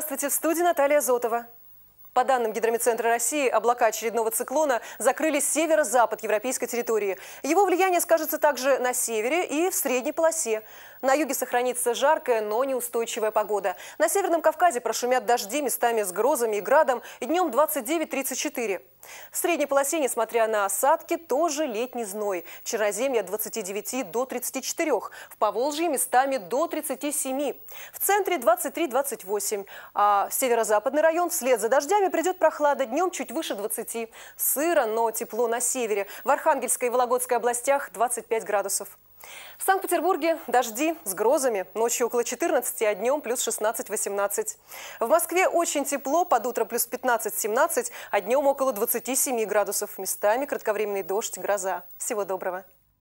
Здравствуйте, в студии Наталья Зотова. По данным Гидромедцентра России, облака очередного циклона закрыли северо-запад европейской территории. Его влияние скажется также на севере и в средней полосе. На юге сохранится жаркая, но неустойчивая погода. На Северном Кавказе прошумят дожди местами с грозами и градом днем 29-34. В средней полосе, несмотря на осадки, тоже летний зной. Чероземья 29 до 34, в Поволжье местами до 37. В центре 23-28, а северо-западный район вслед за дождями придет прохлада, днем чуть выше 20. Сыро, но тепло на севере. В Архангельской и Вологодской областях 25 градусов. В Санкт-Петербурге дожди с грозами. Ночью около 14, а днем плюс 16-18. В Москве очень тепло, под утро плюс 15-17, а днем около 27 градусов. Местами кратковременный дождь, гроза. Всего доброго.